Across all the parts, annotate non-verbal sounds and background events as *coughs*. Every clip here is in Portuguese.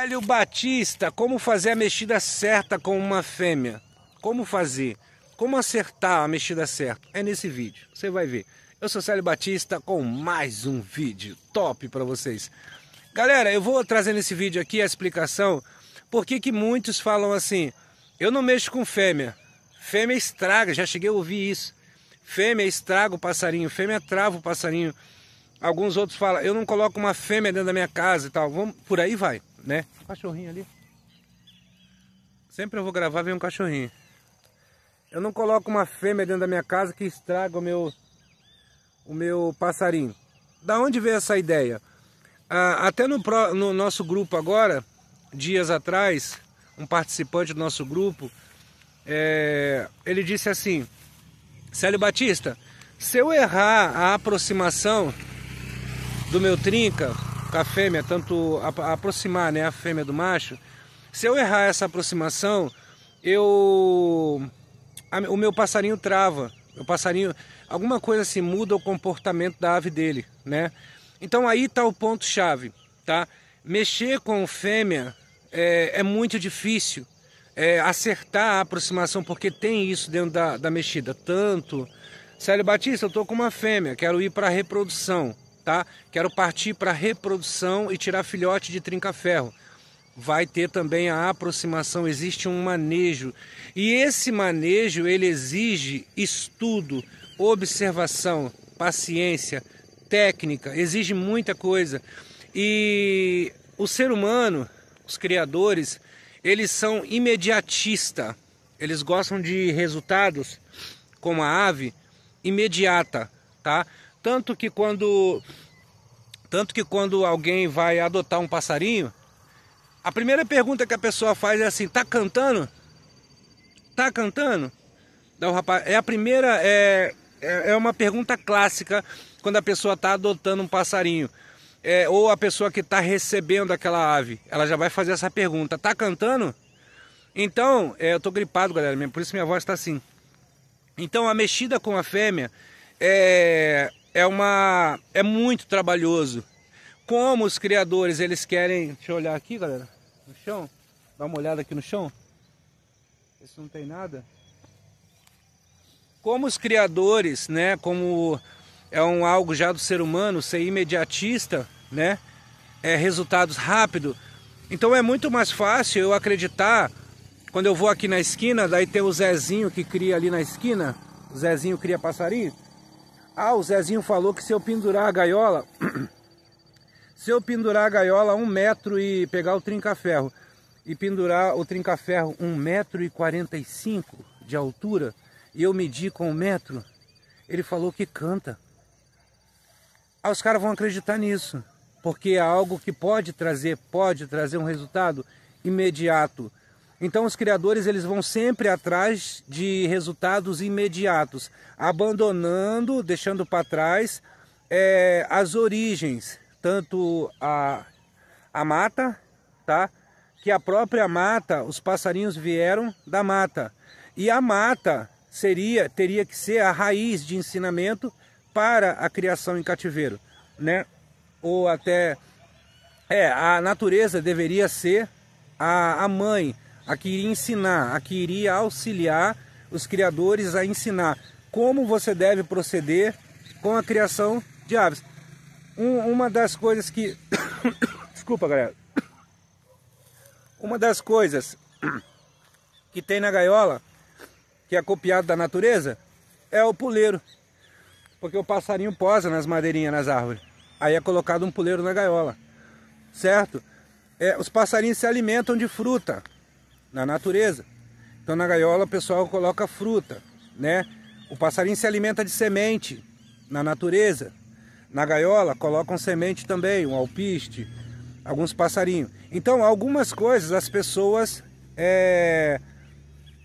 Hélio Batista, como fazer a mexida certa com uma fêmea? Como fazer? Como acertar a mexida certa? É nesse vídeo, você vai ver. Eu sou Célio Batista com mais um vídeo top para vocês. Galera, eu vou trazer nesse vídeo aqui a explicação por que que muitos falam assim, eu não mexo com fêmea, fêmea estraga, já cheguei a ouvir isso. Fêmea estraga o passarinho, fêmea trava o passarinho. Alguns outros falam, eu não coloco uma fêmea dentro da minha casa e tal, Vamos, por aí vai né? Cachorrinho ali. Sempre eu vou gravar, vem um cachorrinho. Eu não coloco uma fêmea dentro da minha casa que estraga o meu, o meu passarinho. Da onde veio essa ideia? Ah, até no, pro, no nosso grupo agora, dias atrás, um participante do nosso grupo, é, ele disse assim, Célio Batista, se eu errar a aproximação do meu trinca, a fêmea, tanto a, a aproximar né, a fêmea do macho, se eu errar essa aproximação, eu a, o meu passarinho trava. O passarinho, alguma coisa assim muda o comportamento da ave dele, né? Então aí está o ponto chave, tá? Mexer com fêmea é, é muito difícil. É, acertar a aproximação, porque tem isso dentro da, da mexida. Tanto, Célio Batista, eu estou com uma fêmea, quero ir para reprodução tá? Quero partir para reprodução e tirar filhote de trinca-ferro. Vai ter também a aproximação, existe um manejo. E esse manejo ele exige estudo, observação, paciência, técnica, exige muita coisa. E o ser humano, os criadores, eles são imediatistas. Eles gostam de resultados, como a ave, imediata, tá? Tanto que quando tanto que quando alguém vai adotar um passarinho, a primeira pergunta que a pessoa faz é assim: tá cantando? Tá cantando? Não, rapaz, é a primeira, é, é, é uma pergunta clássica quando a pessoa está adotando um passarinho. É, ou a pessoa que está recebendo aquela ave, ela já vai fazer essa pergunta: tá cantando? Então, é, eu tô gripado, galera, por isso minha voz está assim. Então, a mexida com a fêmea é, é uma é muito trabalhoso. Como os criadores, eles querem, deixa eu olhar aqui, galera, no chão. Dá uma olhada aqui no chão. Isso não tem nada. Como os criadores, né, como é um algo já do ser humano, ser imediatista, né? É resultados rápido. Então é muito mais fácil eu acreditar quando eu vou aqui na esquina, daí tem o Zezinho que cria ali na esquina, o Zezinho cria passarinho. Ah, o Zezinho falou que se eu pendurar a gaiola, *clears throat* se eu pendurar a gaiola um metro e pegar o trinca-ferro e pendurar o trinca-ferro um metro e quarenta e cinco de altura e eu medi com um metro, ele falou que canta. Ah, os caras vão acreditar nisso, porque é algo que pode trazer, pode trazer um resultado imediato então os criadores eles vão sempre atrás de resultados imediatos, abandonando, deixando para trás é, as origens, tanto a, a mata, tá? Que a própria mata, os passarinhos vieram da mata. E a mata seria teria que ser a raiz de ensinamento para a criação em cativeiro, né? Ou até é, a natureza deveria ser a, a mãe a que iria ensinar, a que iria auxiliar os criadores a ensinar como você deve proceder com a criação de aves. Um, uma das coisas que. *coughs* Desculpa, galera. Uma das coisas *coughs* que tem na gaiola, que é copiado da natureza, é o puleiro. Porque o passarinho posa nas madeirinhas, nas árvores. Aí é colocado um puleiro na gaiola. Certo? É, os passarinhos se alimentam de fruta na natureza. Então na gaiola o pessoal coloca fruta, né? O passarinho se alimenta de semente na natureza. Na gaiola colocam semente também, um alpiste, alguns passarinhos. Então algumas coisas as pessoas é,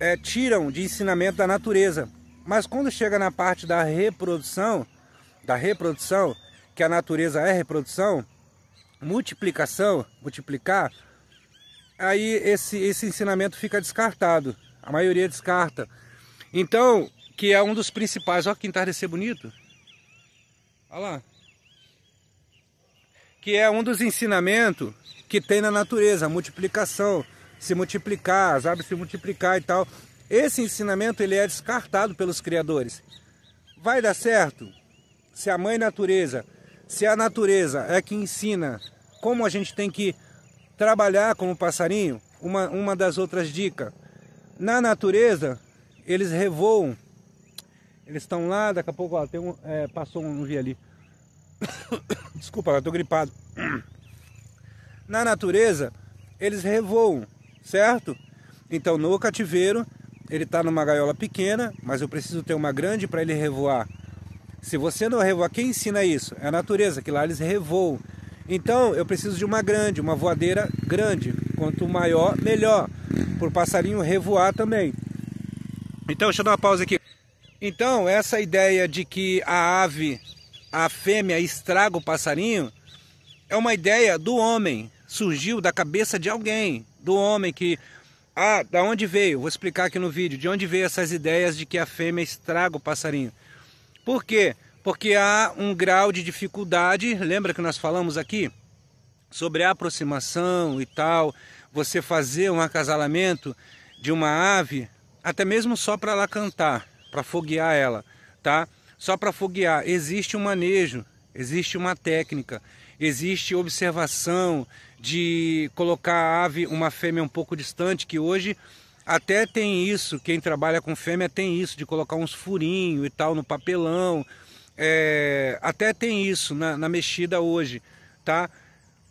é, tiram de ensinamento da natureza. Mas quando chega na parte da reprodução, da reprodução, que a natureza é reprodução, multiplicação, multiplicar, aí esse, esse ensinamento fica descartado. A maioria descarta. Então, que é um dos principais. Olha que entardecer bonito. Olha lá. Que é um dos ensinamentos que tem na natureza, a multiplicação, se multiplicar, as árvores se multiplicar e tal. Esse ensinamento ele é descartado pelos criadores. Vai dar certo se a mãe natureza, se a natureza é que ensina como a gente tem que Trabalhar como passarinho, uma, uma das outras dicas. Na natureza, eles revoam. Eles estão lá, daqui a pouco ó, tem um, é, passou um, não vi ali. *coughs* Desculpa, estou gripado. *coughs* Na natureza, eles revoam, certo? Então, no cativeiro, ele está numa gaiola pequena, mas eu preciso ter uma grande para ele revoar. Se você não revoar, quem ensina isso? É a natureza, que lá eles revoam. Então eu preciso de uma grande, uma voadeira grande. Quanto maior, melhor. Para o passarinho revoar também. Então, deixa eu dar uma pausa aqui. Então, essa ideia de que a ave, a fêmea, estraga o passarinho, é uma ideia do homem. Surgiu da cabeça de alguém, do homem que. Ah, da onde veio? Vou explicar aqui no vídeo. De onde veio essas ideias de que a fêmea estraga o passarinho. Por quê? Porque porque há um grau de dificuldade. Lembra que nós falamos aqui sobre a aproximação e tal, você fazer um acasalamento de uma ave, até mesmo só para ela cantar, para foguear ela, tá? Só para foguear existe um manejo, existe uma técnica, existe observação de colocar a ave, uma fêmea um pouco distante, que hoje até tem isso, quem trabalha com fêmea tem isso, de colocar uns furinhos e tal no papelão, é, até tem isso na, na mexida hoje, tá?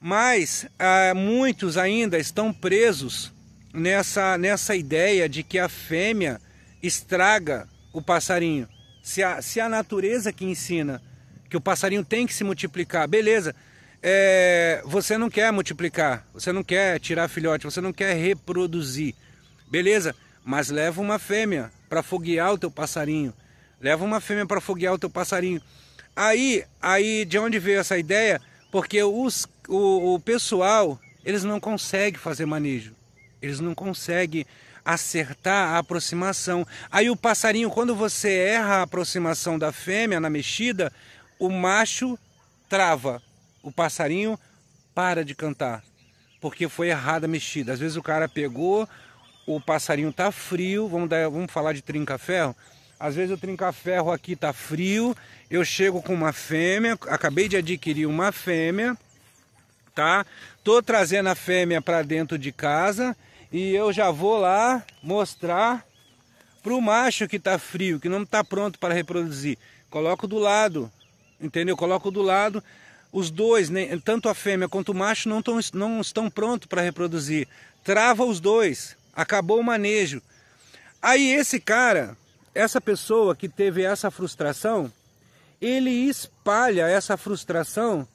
Mas ah, muitos ainda estão presos nessa, nessa ideia de que a fêmea estraga o passarinho. Se a, se a natureza que ensina que o passarinho tem que se multiplicar, beleza. É, você não quer multiplicar, você não quer tirar filhote, você não quer reproduzir, beleza? Mas leva uma fêmea para foguear o teu passarinho. Leva uma fêmea para foguear o teu passarinho. Aí, aí de onde veio essa ideia? Porque os, o, o pessoal, eles não conseguem fazer manejo. Eles não conseguem acertar a aproximação. Aí o passarinho, quando você erra a aproximação da fêmea na mexida, o macho trava. O passarinho para de cantar, porque foi errada a mexida. Às vezes o cara pegou, o passarinho tá frio, vamos, dar, vamos falar de trinca-ferro, às vezes o trinca-ferro aqui tá frio, eu chego com uma fêmea, acabei de adquirir uma fêmea, tá? Tô trazendo a fêmea para dentro de casa e eu já vou lá mostrar pro macho que tá frio, que não tá pronto para reproduzir. Coloco do lado, entendeu? Coloco do lado. Os dois, nem, né, tanto a fêmea quanto o macho, não, tão, não estão prontos para reproduzir. Trava os dois. Acabou o manejo. Aí esse cara, essa pessoa que teve essa frustração, ele espalha essa frustração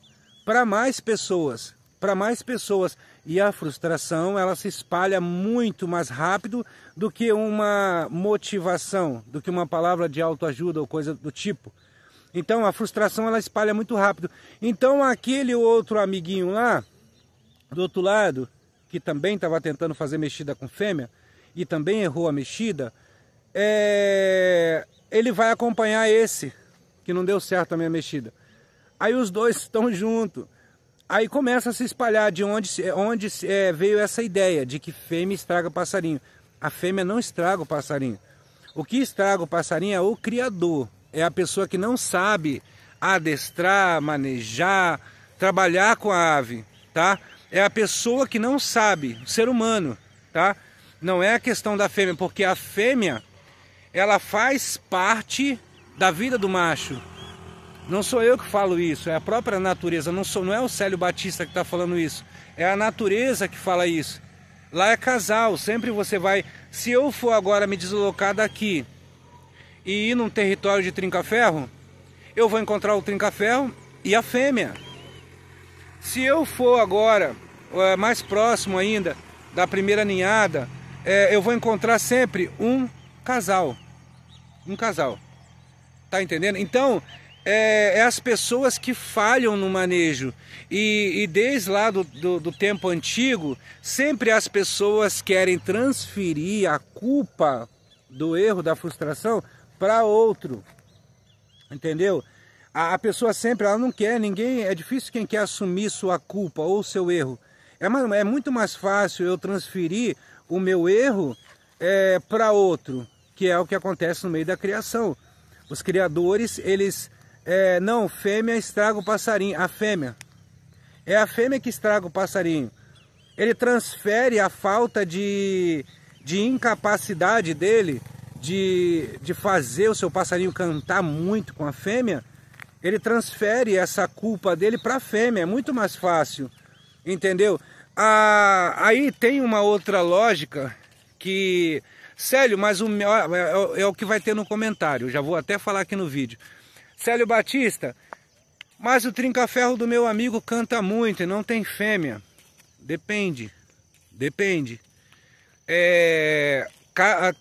para mais pessoas, para mais pessoas. E a frustração, ela se espalha muito mais rápido do que uma motivação, do que uma palavra de autoajuda ou coisa do tipo. Então a frustração ela espalha muito rápido. Então aquele outro amiguinho lá do outro lado, que também estava tentando fazer mexida com fêmea e também errou a mexida, é, ele vai acompanhar esse, que não deu certo a minha mexida. Aí os dois estão juntos. Aí começa a se espalhar de onde, onde é, veio essa ideia de que fêmea estraga passarinho. A fêmea não estraga o passarinho. O que estraga o passarinho é o criador. É a pessoa que não sabe adestrar, manejar, trabalhar com a ave, tá? É a pessoa que não sabe, o ser humano, tá? Não é a questão da fêmea, porque a fêmea ela faz parte da vida do macho. Não sou eu que falo isso, é a própria natureza. Não, sou, não é o Célio Batista que está falando isso, é a natureza que fala isso. Lá é casal, sempre você vai. Se eu for agora me deslocar daqui e ir num território de trinca-ferro, eu vou encontrar o trinca-ferro e a fêmea. Se eu for agora eh, mais próximo ainda da primeira ninhada, eh, eu vou encontrar sempre um casal um casal. Tá entendendo? Então, é, é as pessoas que falham no manejo. E, e desde lá do, do, do tempo antigo, sempre as pessoas querem transferir a culpa do erro, da frustração, para outro. Entendeu? A, pessoa sempre, ela não quer, ninguém, é difícil quem quer assumir sua culpa ou seu erro. É, é muito mais fácil eu transferir o meu erro é, para outro que é o que acontece no meio da criação. Os criadores, eles. É, não, fêmea estraga o passarinho. A fêmea. É a fêmea que estraga o passarinho. Ele transfere a falta de, de incapacidade dele de, de fazer o seu passarinho cantar muito com a fêmea. Ele transfere essa culpa dele para a fêmea. É muito mais fácil. Entendeu? Ah, aí tem uma outra lógica que Célio, mas o é, é, é, o que vai ter no comentário, já vou até falar aqui no vídeo. Célio Batista, mas o trinca-ferro do meu amigo canta muito e não tem fêmea. Depende, depende. É,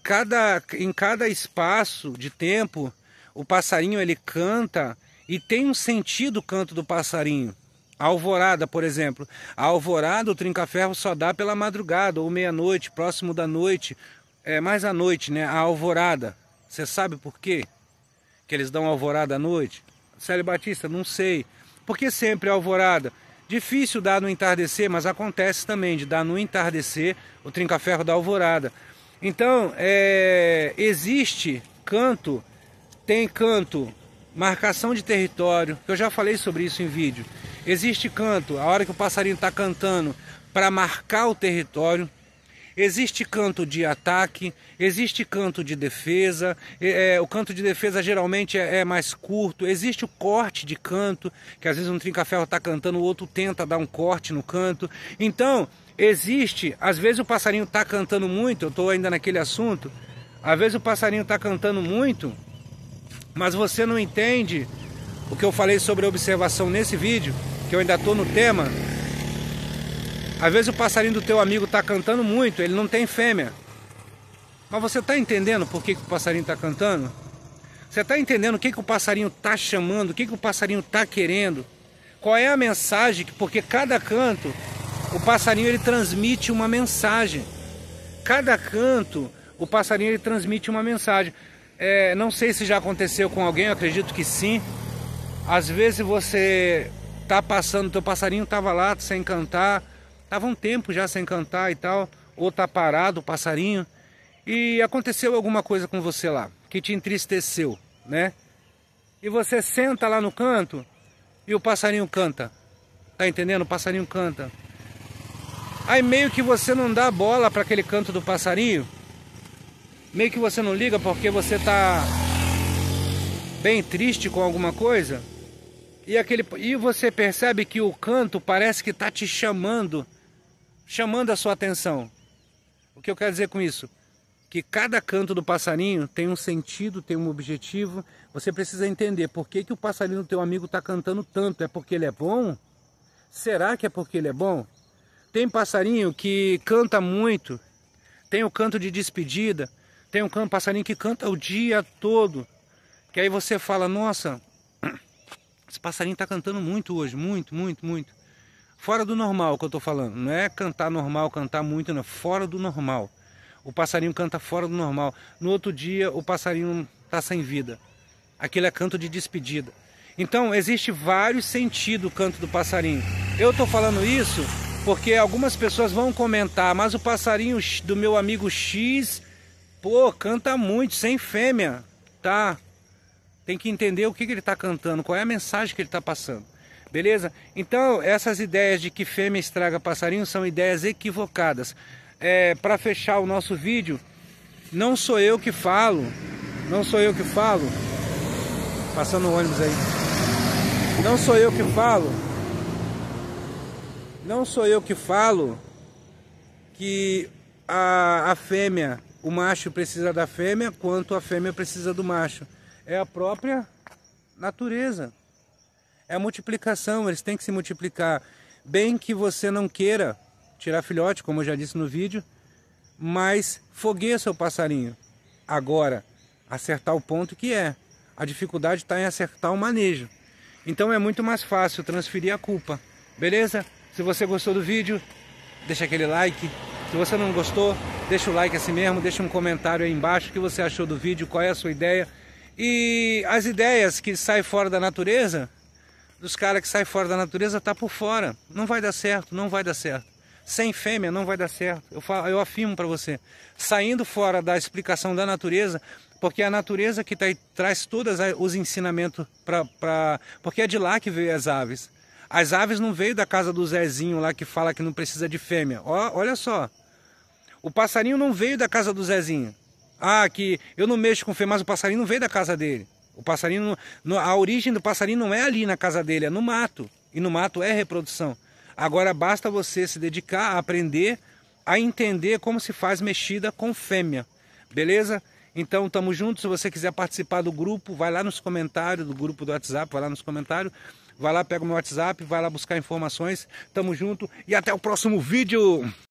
cada, em cada espaço de tempo, o passarinho ele canta e tem um sentido o canto do passarinho. alvorada, por exemplo. A alvorada, o trinca-ferro só dá pela madrugada ou meia-noite, próximo da noite, é, mais à noite, né? A alvorada. Você sabe por quê? Que eles dão alvorada à noite? Célio Batista, não sei. Por que sempre alvorada? Difícil dar no entardecer, mas acontece também de dar no entardecer o trinca-ferro da alvorada. Então, é, existe canto, tem canto, marcação de território, eu já falei sobre isso em vídeo. Existe canto, a hora que o passarinho está cantando, para marcar o território, Existe canto de ataque, existe canto de defesa. É, o canto de defesa geralmente é, é, mais curto. Existe o corte de canto, que às vezes um trinca-ferro está cantando, o outro tenta dar um corte no canto. Então, existe. Às vezes o passarinho está cantando muito, eu estou ainda naquele assunto. Às vezes o passarinho está cantando muito, mas você não entende o que eu falei sobre a observação nesse vídeo, que eu ainda estou no tema. Às vezes o passarinho do teu amigo está cantando muito, ele não tem fêmea. Mas você está entendendo por que, que o passarinho está cantando? Você está entendendo o que, que o passarinho está chamando, o que, que o passarinho está querendo? Qual é a mensagem? Porque cada canto, o passarinho ele transmite uma mensagem. Cada canto, o passarinho ele transmite uma mensagem. É, não sei se já aconteceu com alguém, acredito que sim. Às vezes você está passando, teu passarinho estava lá sem cantar, Tava um tempo já sem cantar e tal, ou tá parado o passarinho. E aconteceu alguma coisa com você lá, que te entristeceu, né? E você senta lá no canto e o passarinho canta. Tá entendendo? O passarinho canta. Aí meio que você não dá bola para aquele canto do passarinho, meio que você não liga porque você tá bem triste com alguma coisa. E aquele e você percebe que o canto parece que tá te chamando chamando a sua atenção. O que eu quero dizer com isso? Que cada canto do passarinho tem um sentido, tem um objetivo. Você precisa entender por que, que o passarinho do teu amigo está cantando tanto. É porque ele é bom? Será que é porque ele é bom? Tem passarinho que canta muito, tem o canto de despedida, tem um passarinho que canta o dia todo. Que aí você fala, nossa, *clears throat* esse passarinho está cantando muito hoje, muito, muito, muito. Fora do normal que eu estou falando. Não é cantar normal, cantar muito, não. Fora do normal. O passarinho canta fora do normal. No outro dia, o passarinho está sem vida. Aquilo é canto de despedida. Então, existe vários sentidos o canto do passarinho. Eu estou falando isso porque algumas pessoas vão comentar, mas o passarinho do meu amigo X, pô, canta muito, sem fêmea, tá? Tem que entender o que, que ele está cantando, qual é a mensagem que ele está passando. Beleza? Então, essas ideias de que fêmea estraga passarinho são ideias equivocadas. É, Para fechar o nosso vídeo, não sou eu que falo, não sou eu que falo, passando o ônibus aí, não sou eu que falo, não sou eu que falo que a, a fêmea, o macho precisa da fêmea quanto a fêmea precisa do macho. É a própria natureza. É a multiplicação, eles têm que se multiplicar. Bem que você não queira tirar filhote, como eu já disse no vídeo, mas fogueia seu passarinho. Agora, acertar o ponto que é. A dificuldade está em acertar o manejo. Então é muito mais fácil transferir a culpa. Beleza? Se você gostou do vídeo, deixa aquele like. Se você não gostou, deixa o like assim mesmo, deixa um comentário aí embaixo o que você achou do vídeo, qual é a sua ideia. E as ideias que saem fora da natureza, dos caras que saem fora da natureza tá por fora. Não vai dar certo, não vai dar certo. Sem fêmea não vai dar certo. Eu, falo, eu afirmo para você. Saindo fora da explicação da natureza, porque é a natureza que tá, traz todos os ensinamentos para. Porque é de lá que veio as aves. As aves não veio da casa do Zezinho lá que fala que não precisa de fêmea. Ó, olha só. O passarinho não veio da casa do Zezinho. Ah, que eu não mexo com fêmea, mas o passarinho não veio da casa dele. O passarinho, a origem do passarinho não é ali na casa dele, é no mato. E no mato é reprodução. Agora basta você se dedicar a aprender a entender como se faz mexida com fêmea. Beleza? Então tamo junto. Se você quiser participar do grupo, vai lá nos comentários do grupo do WhatsApp, vai lá nos comentários. Vai lá, pega o meu WhatsApp, vai lá buscar informações. Tamo junto e até o próximo vídeo.